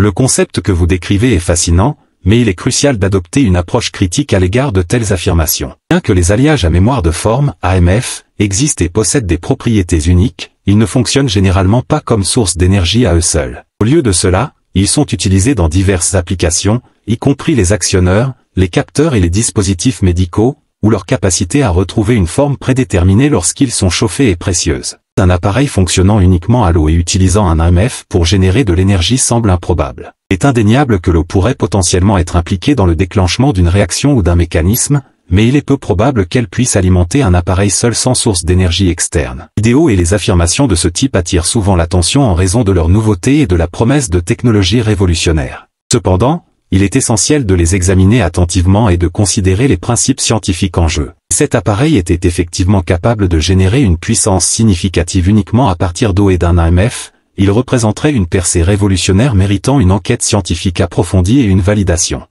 Le concept que vous décrivez est fascinant, mais il est crucial d'adopter une approche critique à l'égard de telles affirmations. Bien que les alliages à mémoire de forme, AMF, existent et possèdent des propriétés uniques, ils ne fonctionnent généralement pas comme source d'énergie à eux seuls. Au lieu de cela, ils sont utilisés dans diverses applications, y compris les actionneurs, les capteurs et les dispositifs médicaux, où leur capacité à retrouver une forme prédéterminée lorsqu'ils sont chauffés est précieuse. Un appareil fonctionnant uniquement à l'eau et utilisant un AMF pour générer de l'énergie semble improbable. est indéniable que l'eau pourrait potentiellement être impliquée dans le déclenchement d'une réaction ou d'un mécanisme, mais il est peu probable qu'elle puisse alimenter un appareil seul sans source d'énergie externe. Idéo et les affirmations de ce type attirent souvent l'attention en raison de leur nouveauté et de la promesse de technologies révolutionnaires. Cependant, il est essentiel de les examiner attentivement et de considérer les principes scientifiques en jeu. Cet appareil était effectivement capable de générer une puissance significative uniquement à partir d'eau et d'un AMF, il représenterait une percée révolutionnaire méritant une enquête scientifique approfondie et une validation.